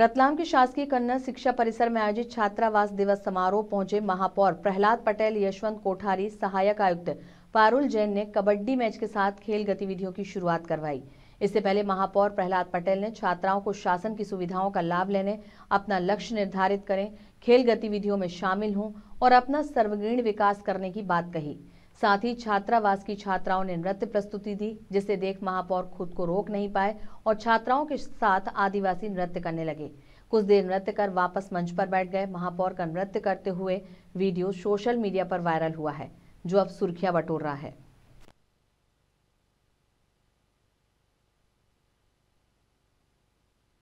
रतलाम के शासकीय कन्या शिक्षा परिसर में आयोजित छात्रावास दिवस समारोह पहुंचे महापौर प्रहलाद पटेल यशवंत कोठारी सहायक आयुक्त पारुल जैन ने कबड्डी मैच के साथ खेल गतिविधियों की शुरुआत करवाई इससे पहले महापौर प्रहलाद पटेल ने छात्राओं को शासन की सुविधाओं का लाभ लेने अपना लक्ष्य निर्धारित करें खेल गतिविधियों में शामिल हों और अपना सर्वगीण विकास करने की बात कही साथ ही छात्रावास की छात्राओं ने नृत्य प्रस्तुति दी जिसे देख महापौर खुद को रोक नहीं पाए और छात्राओं के साथ आदिवासी नृत्य करने लगे कुछ देर नृत्य कर वापस मंच पर बैठ गए महापौर का नृत्य करते हुए वीडियो सोशल मीडिया पर वायरल हुआ है जो अब सुर्खियां बटोर रहा है